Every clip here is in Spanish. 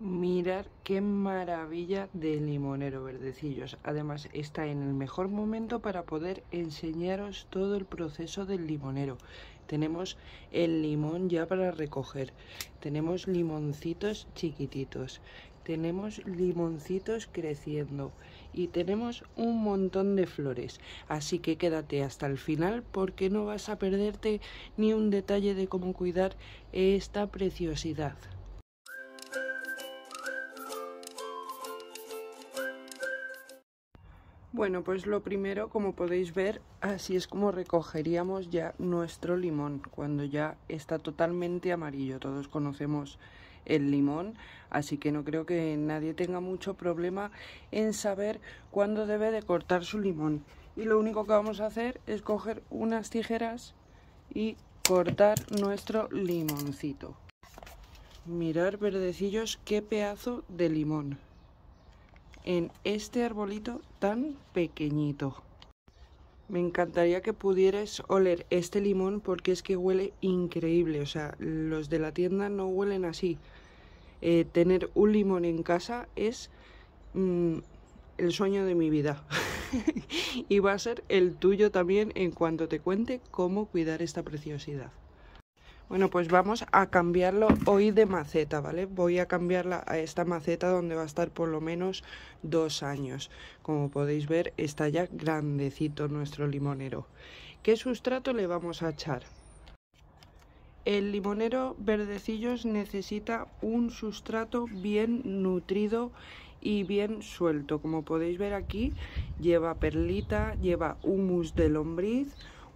Mirar qué maravilla de limonero verdecillos. Además está en el mejor momento para poder enseñaros todo el proceso del limonero. Tenemos el limón ya para recoger. Tenemos limoncitos chiquititos. Tenemos limoncitos creciendo. Y tenemos un montón de flores. Así que quédate hasta el final porque no vas a perderte ni un detalle de cómo cuidar esta preciosidad. Bueno, pues lo primero, como podéis ver, así es como recogeríamos ya nuestro limón, cuando ya está totalmente amarillo. Todos conocemos el limón, así que no creo que nadie tenga mucho problema en saber cuándo debe de cortar su limón. Y lo único que vamos a hacer es coger unas tijeras y cortar nuestro limoncito. Mirar, verdecillos, qué pedazo de limón. En este arbolito tan pequeñito. Me encantaría que pudieras oler este limón porque es que huele increíble. O sea, los de la tienda no huelen así. Eh, tener un limón en casa es mm, el sueño de mi vida. y va a ser el tuyo también en cuanto te cuente cómo cuidar esta preciosidad. Bueno, pues vamos a cambiarlo hoy de maceta, ¿vale? Voy a cambiarla a esta maceta donde va a estar por lo menos dos años. Como podéis ver, está ya grandecito nuestro limonero. ¿Qué sustrato le vamos a echar? El limonero verdecillos necesita un sustrato bien nutrido y bien suelto. Como podéis ver aquí, lleva perlita, lleva humus de lombriz,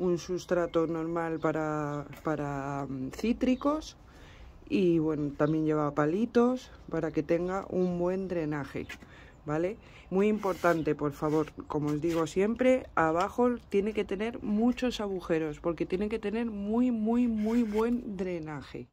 un sustrato normal para, para mm, cítricos y bueno, también lleva palitos para que tenga un buen drenaje. ¿Vale? Muy importante, por favor, como os digo siempre, abajo tiene que tener muchos agujeros porque tiene que tener muy, muy, muy buen drenaje.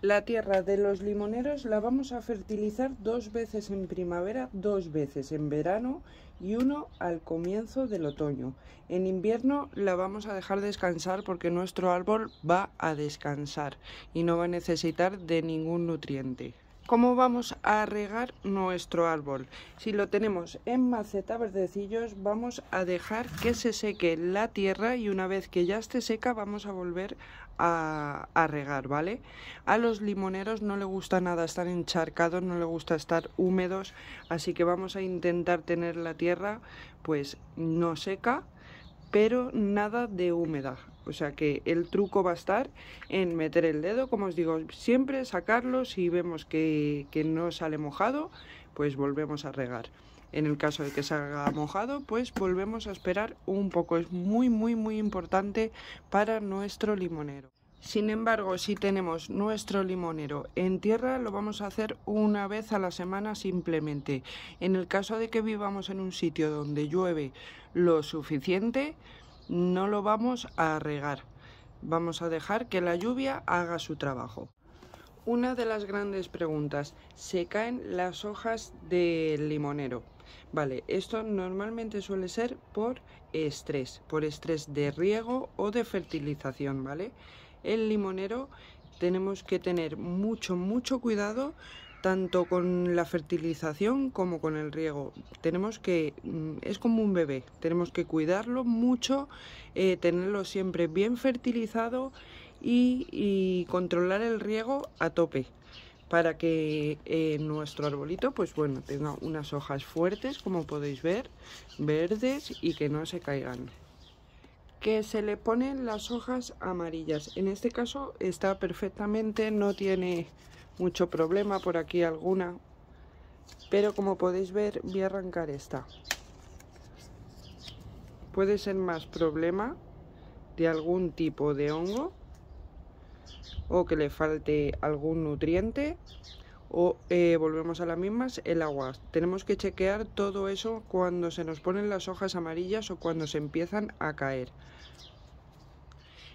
La tierra de los limoneros la vamos a fertilizar dos veces en primavera, dos veces en verano y uno al comienzo del otoño. En invierno la vamos a dejar descansar porque nuestro árbol va a descansar y no va a necesitar de ningún nutriente. ¿Cómo vamos a regar nuestro árbol? Si lo tenemos en maceta verdecillos, vamos a dejar que se seque la tierra y una vez que ya esté seca vamos a volver a, regar, ¿vale? A los limoneros no le gusta nada estar encharcados, no le gusta estar húmedos, así que vamos a intentar tener la tierra pues no seca, pero nada de húmeda. O sea que el truco va a estar en meter el dedo, como os digo, siempre sacarlo. Si vemos que no sale mojado, pues volvemos a regar. En el caso de que se haga mojado, pues volvemos a esperar un poco. Es muy, muy, muy importante para nuestro limonero. Sin embargo, si tenemos nuestro limonero en tierra, lo vamos a hacer una vez a la semana simplemente. En el caso de que vivamos en un sitio donde llueve lo suficiente, no lo vamos a regar. Vamos a dejar que la lluvia haga su trabajo. Una de las grandes preguntas, ¿se caen las hojas del limonero? Vale, esto normalmente suele ser por estrés, por estrés de riego o de fertilización, ¿vale? El limonero tenemos que tener mucho, mucho cuidado tanto con la fertilización como con el riego. Tenemos que, mm, es como un bebé, tenemos que cuidarlo mucho, eh, tenerlo siempre bien fertilizado y controlar el riego a tope para que eh, nuestro arbolito pues bueno tenga unas hojas fuertes como podéis ver verdes y que no se caigan que se le ponen las hojas amarillas en este caso está perfectamente no tiene mucho problema por aquí alguna pero como podéis ver voy a arrancar esta puede ser más problema de algún tipo de hongo o que le falte algún nutriente o eh, volvemos a las mismas, el agua. Tenemos que chequear todo eso cuando se nos ponen las hojas amarillas o cuando se empiezan a caer.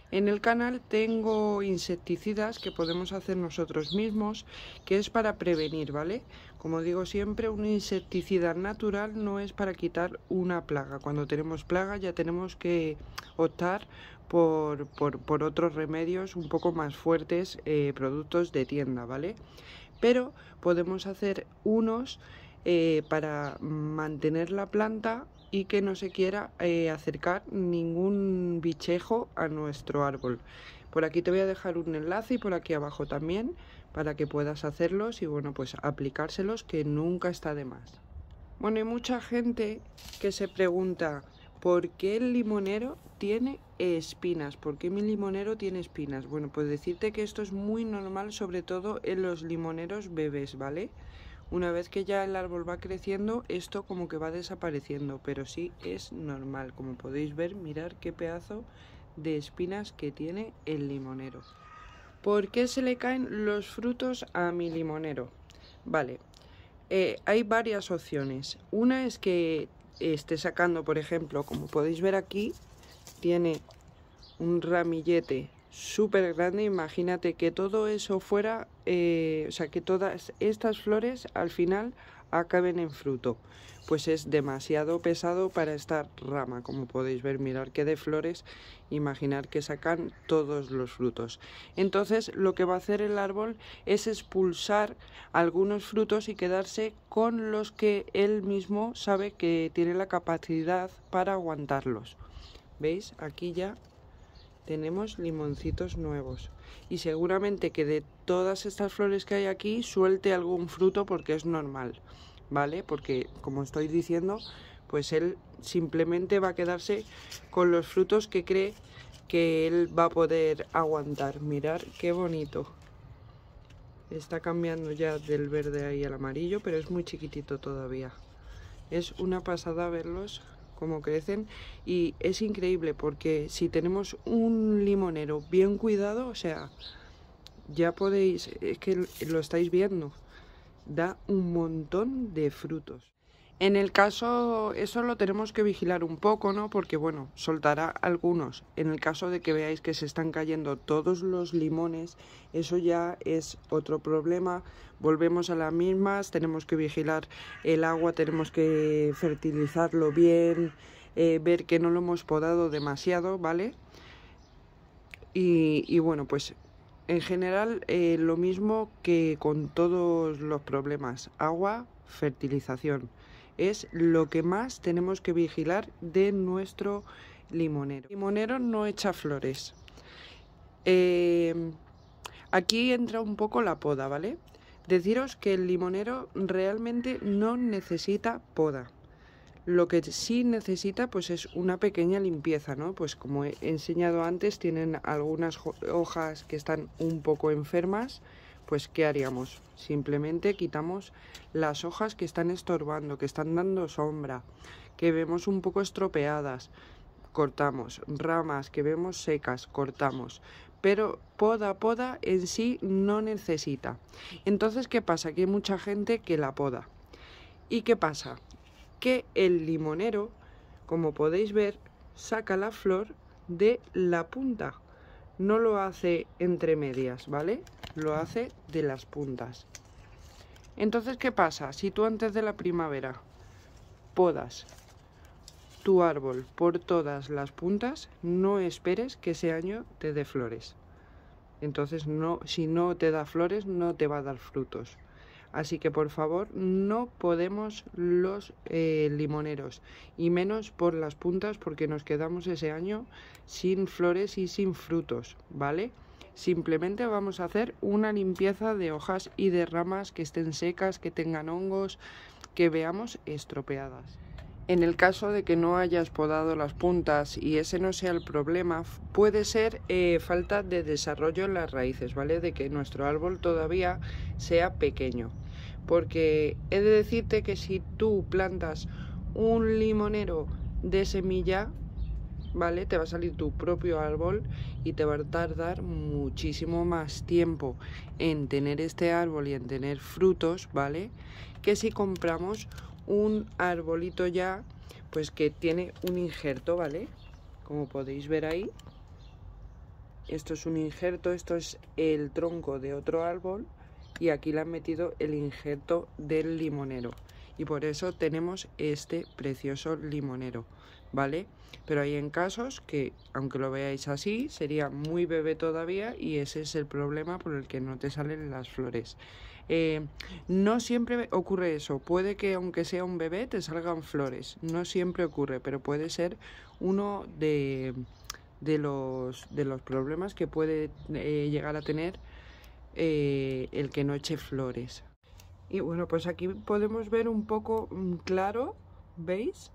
En el canal tengo insecticidas que podemos hacer nosotros mismos, que es para prevenir, ¿vale? Como digo siempre, un insecticida natural no es para quitar una plaga. Cuando tenemos plaga ya tenemos que optar por, otros remedios un poco más fuertes, eh, productos de tienda, ¿vale? Pero podemos hacer unos eh, para mantener la planta y que no se quiera eh, acercar ningún bichejo a nuestro árbol. Por aquí te voy a dejar un enlace y por aquí abajo también para que puedas hacerlos y bueno, pues aplicárselos que nunca está de más. Bueno, hay mucha gente que se pregunta, ¿Por qué el limonero tiene espinas? ¿Por qué mi limonero tiene espinas? Bueno, pues decirte que esto es muy normal, sobre todo en los limoneros bebés, ¿vale? Una vez que ya el árbol va creciendo, esto como que va desapareciendo, pero sí es normal. Como podéis ver, mirar qué pedazo de espinas que tiene el limonero. ¿Por qué se le caen los frutos a mi limonero? Vale, eh, hay varias opciones. Una es que esté sacando, por ejemplo, como podéis ver aquí, tiene un ramillete súper grande. Imagínate que todo eso fuera, eh, o sea, que todas estas flores al final acaben en fruto, pues es demasiado pesado para esta rama, como podéis ver, mirar que de flores, imaginar que sacan todos los frutos. Entonces lo que va a hacer el árbol es expulsar algunos frutos y quedarse con los que él mismo sabe que tiene la capacidad para aguantarlos. ¿Veis? Aquí ya tenemos limoncitos nuevos y seguramente que de todas estas flores que hay aquí suelte algún fruto porque es normal, ¿vale? Porque como estoy diciendo, pues él simplemente va a quedarse con los frutos que cree que él va a poder aguantar. Mirar qué bonito. Está cambiando ya del verde ahí al amarillo, pero es muy chiquitito todavía. Es una pasada verlos cómo crecen y es increíble porque si tenemos un limonero bien cuidado, o sea, ya podéis, es que lo estáis viendo, da un montón de frutos. En el caso, eso lo tenemos que vigilar un poco, ¿no? Porque bueno, soltará algunos. En el caso de que veáis que se están cayendo todos los limones, eso ya es otro problema. Volvemos a las mismas, tenemos que vigilar el agua, tenemos que fertilizarlo bien, eh, ver que no lo hemos podado demasiado, ¿vale? Y, bueno, pues en general eh, lo mismo que con todos los problemas, agua, fertilización es lo que más tenemos que vigilar de nuestro limonero. El limonero no echa flores. Eh, aquí entra un poco la poda, ¿vale? Deciros que el limonero realmente no necesita poda. Lo que sí necesita pues es una pequeña limpieza, ¿no? Pues como he enseñado antes, tienen algunas hojas que están un poco enfermas pues ¿qué haríamos? Simplemente quitamos las hojas que están estorbando, que están dando sombra, que vemos un poco estropeadas, cortamos, ramas que vemos secas, cortamos, pero poda, poda en sí no necesita. Entonces, ¿qué pasa? Que hay mucha gente que la poda. ¿Y qué pasa? Que el limonero, como podéis ver, saca la flor de la punta no lo hace entre medias, ¿vale? Lo hace de las puntas. Entonces, ¿qué pasa? Si tú antes de la primavera podas tu árbol por todas las puntas, no esperes que ese año te dé flores. Entonces, no, si no te da flores, no te va a dar frutos. Así que por favor no podemos los eh, limoneros y menos por las puntas porque nos quedamos ese año sin flores y sin frutos, ¿vale? Simplemente vamos a hacer una limpieza de hojas y de ramas que estén secas, que tengan hongos, que veamos estropeadas. En el caso de que no hayas podado las puntas y ese no sea el problema, puede ser eh, falta de desarrollo en las raíces, ¿vale? De que nuestro árbol todavía sea pequeño. Porque he de decirte que si tú plantas un limonero de semilla, ¿vale? Te va a salir tu propio árbol y te va a tardar muchísimo más tiempo en tener este árbol y en tener frutos, ¿vale? Que si compramos un arbolito ya, pues que tiene un injerto, ¿vale? Como podéis ver ahí. Esto es un injerto, esto es el tronco de otro árbol y aquí le han metido el injerto del limonero y por eso tenemos este precioso limonero, ¿vale? Pero hay en casos que, aunque lo veáis así, sería muy bebé todavía y ese es el problema por el que no te salen las flores. Eh, no siempre ocurre eso, puede que aunque sea un bebé te salgan flores, no siempre ocurre, pero puede ser uno de, los, problemas que puede eh, llegar a tener eh, el que no eche flores. Y bueno, pues aquí podemos ver un poco mm, claro, ¿veis?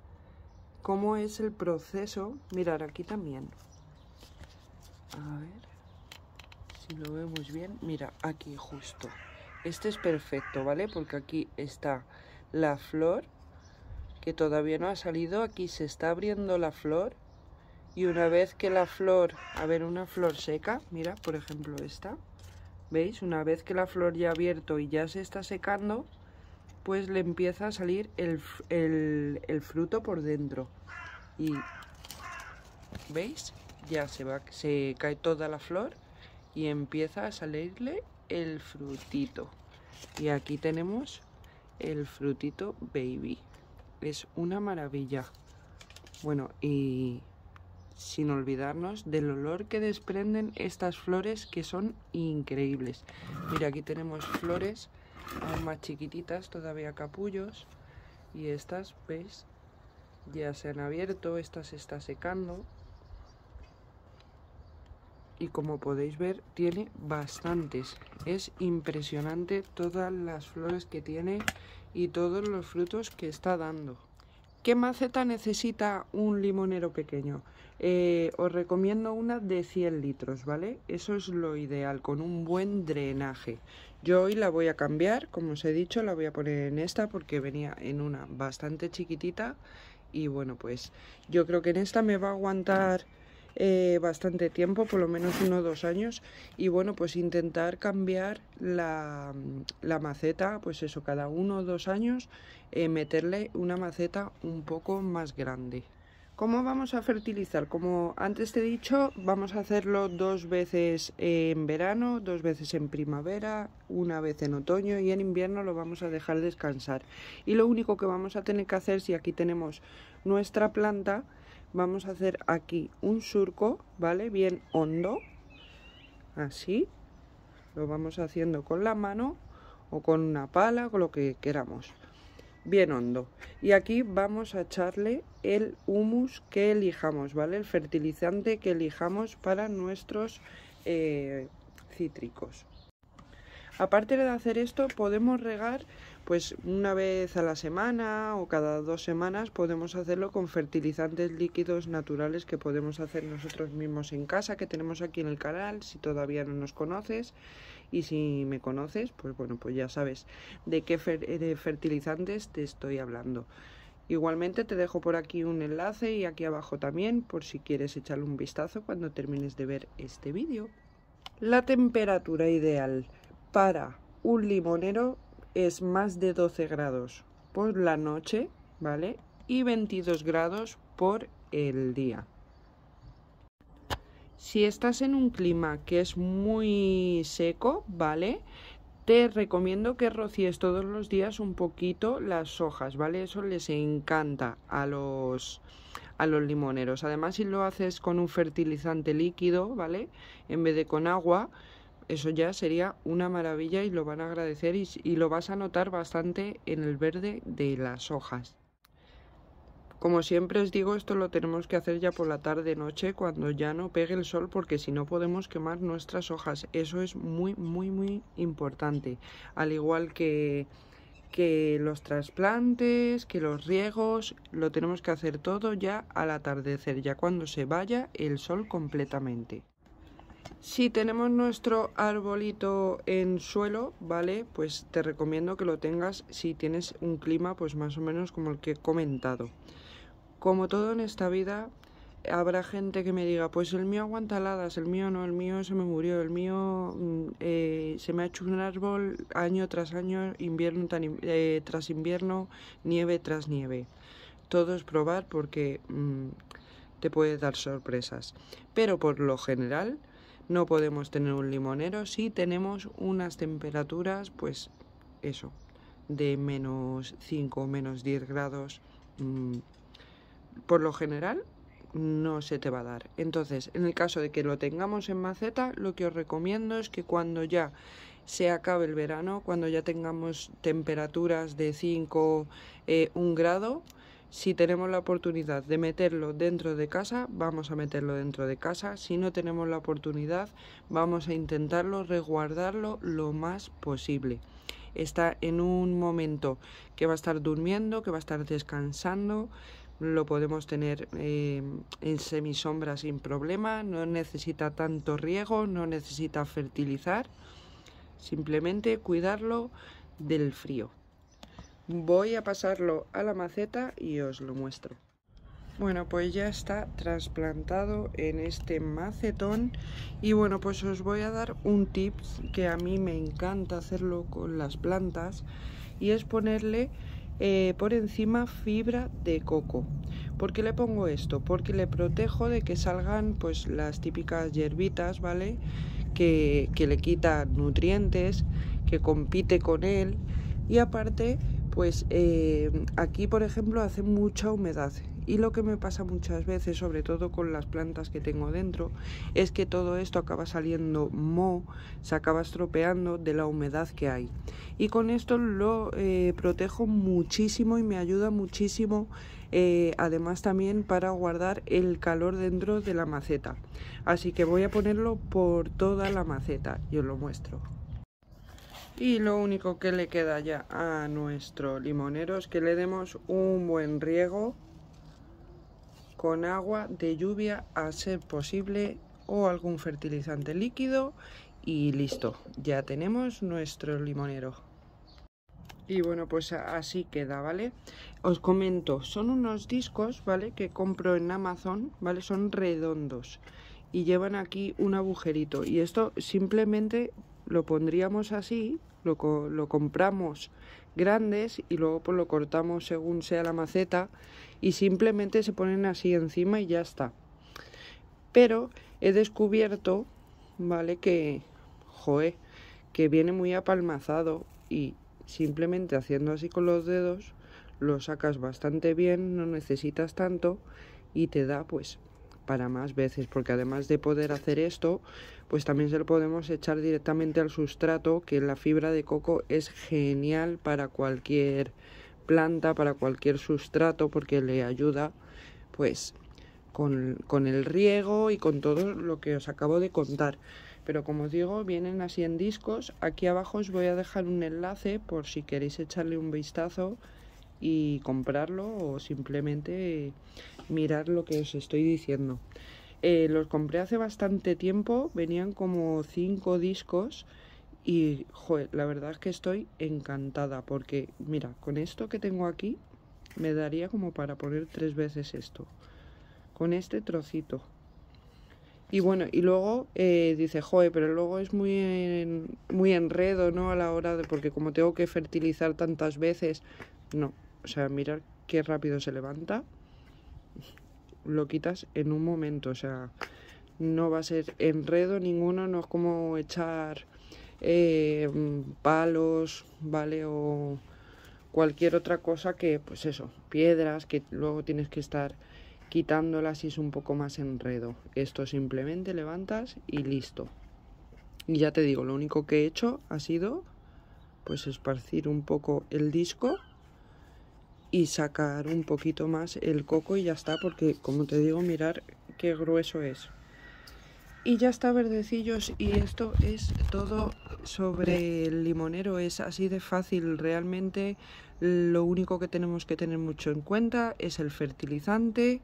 Cómo es el proceso. Mirar aquí también. A ver si lo vemos bien. Mira, aquí justo. Este es perfecto, ¿vale? Porque aquí está la flor que todavía no ha salido. Aquí se está abriendo la flor. Y una vez que la flor, a ver, una flor seca, mira, por ejemplo esta, ¿Veis? Una vez que la flor ya ha abierto y ya se está secando, pues le empieza a salir el, fruto por dentro. Y, ¿veis? Ya se, va, se cae toda la flor y empieza a salirle el frutito. Y aquí tenemos el frutito baby. Es una maravilla. Bueno, y sin olvidarnos del olor que desprenden estas flores que son increíbles. Mira, aquí tenemos flores más chiquititas, todavía capullos, y estas, ¿veis? Ya se han abierto, esta se está secando. Y como podéis ver, tiene bastantes. Es impresionante todas las flores que tiene y todos los frutos que está dando. ¿Qué maceta necesita un limonero pequeño? Eh, os recomiendo una de 100 litros, ¿vale? Eso es lo ideal, con un buen drenaje. Yo hoy la voy a cambiar, como os he dicho, la voy a poner en esta porque venía en una bastante chiquitita. Y bueno, pues yo creo que en esta me va a aguantar eh, bastante tiempo, por lo menos uno o dos años, y bueno, pues intentar cambiar la, maceta, pues eso, cada uno o dos años, eh, meterle una maceta un poco más grande. ¿Cómo vamos a fertilizar? Como antes te he dicho, vamos a hacerlo dos veces en verano, dos veces en primavera, una vez en otoño y en invierno lo vamos a dejar descansar. Y lo único que vamos a tener que hacer si aquí tenemos nuestra planta vamos a hacer aquí un surco, ¿vale? Bien hondo, así. Lo vamos haciendo con la mano o con una pala, con lo que queramos. Bien hondo. Y aquí vamos a echarle el humus que elijamos, ¿vale? El fertilizante que elijamos para nuestros eh, cítricos. Aparte de hacer esto, podemos regar pues una vez a la semana o cada dos semanas podemos hacerlo con fertilizantes líquidos naturales que podemos hacer nosotros mismos en casa, que tenemos aquí en el canal, si todavía no nos conoces y si me conoces, pues bueno, pues ya sabes de qué fertilizantes te estoy hablando. Igualmente te dejo por aquí un enlace y aquí abajo también por si quieres echarle un vistazo cuando termines de ver este vídeo. La temperatura ideal para un limonero es más de 12 grados por la noche, ¿vale? Y 22 grados por el día. Si estás en un clima que es muy seco, ¿vale? Te recomiendo que rocies todos los días un poquito las hojas, ¿vale? Eso les encanta a los, a los limoneros. Además, si lo haces con un fertilizante líquido, ¿vale? En vez de con agua, eso ya sería una maravilla y lo van a agradecer y, lo vas a notar bastante en el verde de las hojas. Como siempre os digo, esto lo tenemos que hacer ya por la tarde-noche cuando ya no pegue el sol porque si no podemos quemar nuestras hojas. Eso es muy, muy, muy importante. Al igual que, que los trasplantes, que los riegos, lo tenemos que hacer todo ya al atardecer, ya cuando se vaya el sol completamente. Si tenemos nuestro arbolito en suelo, ¿vale? Pues te recomiendo que lo tengas si tienes un clima pues más o menos como el que he comentado. Como todo en esta vida, habrá gente que me diga, pues el mío aguanta heladas, el mío no, el mío se me murió, el mío mm, eh, se me ha hecho un árbol año tras año, invierno eh, tras invierno, nieve tras nieve. Todo es probar porque mm, te puede dar sorpresas. Pero por lo general no podemos tener un limonero si tenemos unas temperaturas, pues eso, de menos 5 o menos 10 grados. Mm, por lo general no se te va a dar. Entonces, en el caso de que lo tengamos en maceta, lo que os recomiendo es que cuando ya se acabe el verano, cuando ya tengamos temperaturas de 5, eh, 1 grado, si tenemos la oportunidad de meterlo dentro de casa, vamos a meterlo dentro de casa. Si no tenemos la oportunidad, vamos a intentarlo resguardarlo lo más posible. Está en un momento que va a estar durmiendo, que va a estar descansando, lo podemos tener eh, en semisombra sin problema, no necesita tanto riego, no necesita fertilizar, simplemente cuidarlo del frío. Voy a pasarlo a la maceta y os lo muestro. Bueno, pues ya está trasplantado en este macetón y bueno, pues os voy a dar un tip que a mí me encanta hacerlo con las plantas y es ponerle eh, por encima fibra de coco. ¿Por qué le pongo esto? Porque le protejo de que salgan pues las típicas hierbitas, ¿vale? Que, que le quita nutrientes, que compite con él y aparte pues eh, aquí por ejemplo hace mucha humedad y lo que me pasa muchas veces, sobre todo con las plantas que tengo dentro, es que todo esto acaba saliendo mo, se acaba estropeando de la humedad que hay. Y con esto lo eh, protejo muchísimo y me ayuda muchísimo, eh, además también para guardar el calor dentro de la maceta. Así que voy a ponerlo por toda la maceta y os lo muestro. Y lo único que le queda ya a nuestro limonero es que le demos un buen riego con agua de lluvia a ser posible o algún fertilizante líquido y listo, ya tenemos nuestro limonero. Y bueno, pues así queda, ¿vale? Os comento, son unos discos, ¿vale? Que compro en Amazon, ¿vale? Son redondos y llevan aquí un agujerito y esto simplemente lo pondríamos así, lo, compramos grandes y luego pues, lo cortamos según sea la maceta y simplemente se ponen así encima y ya está. Pero he descubierto, ¿vale? Que, joe, que viene muy apalmazado y simplemente haciendo así con los dedos lo sacas bastante bien, no necesitas tanto y te da pues para más veces, porque además de poder hacer esto, pues también se lo podemos echar directamente al sustrato, que la fibra de coco es genial para cualquier planta, para cualquier sustrato, porque le ayuda pues con, con el riego y con todo lo que os acabo de contar. Pero como digo, vienen así en discos. Aquí abajo os voy a dejar un enlace por si queréis echarle un vistazo y comprarlo o simplemente mirar lo que os estoy diciendo. Eh, los compré hace bastante tiempo, venían como cinco discos y la verdad es que estoy encantada porque mira, con esto que tengo aquí me daría como para poner tres veces esto, con este trocito. Y bueno, y luego eh, dice, joder, pero luego es muy, muy enredo, ¿no? A la hora de, porque como tengo que fertilizar tantas veces, no, o sea, mirar qué rápido se levanta lo quitas en un momento, o sea, no va a ser enredo ninguno, no es como echar eh, palos, ¿vale? O cualquier otra cosa que, pues eso, piedras que luego tienes que estar quitándolas y es un poco más enredo. Esto simplemente levantas y listo. Y ya te digo, lo único que he hecho ha sido pues esparcir un poco el disco y sacar un poquito más el coco y ya está porque como te digo mirar qué grueso es y ya está verdecillos y esto es todo sobre el limonero es así de fácil realmente lo único que tenemos que tener mucho en cuenta es el fertilizante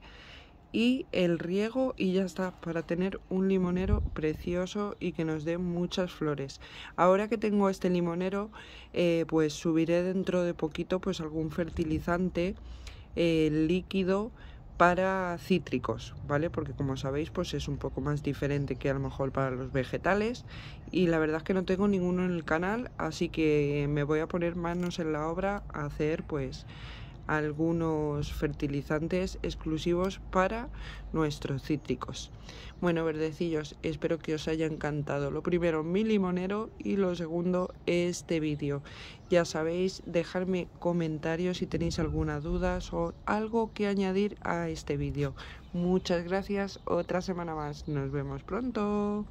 y el riego y ya está, para tener un limonero precioso y que nos dé muchas flores. Ahora que tengo este limonero, eh, pues subiré dentro de poquito pues algún fertilizante eh, líquido para cítricos, ¿vale? Porque como sabéis, pues es un poco más diferente que a lo mejor para los vegetales y la verdad es que no tengo ninguno en el canal, así que me voy a poner manos en la obra a hacer pues algunos fertilizantes exclusivos para nuestros cítricos. Bueno, verdecillos, espero que os haya encantado lo primero mi limonero y lo segundo este vídeo. Ya sabéis, dejadme comentarios si tenéis alguna duda o algo que añadir a este vídeo. Muchas gracias, otra semana más. Nos vemos pronto.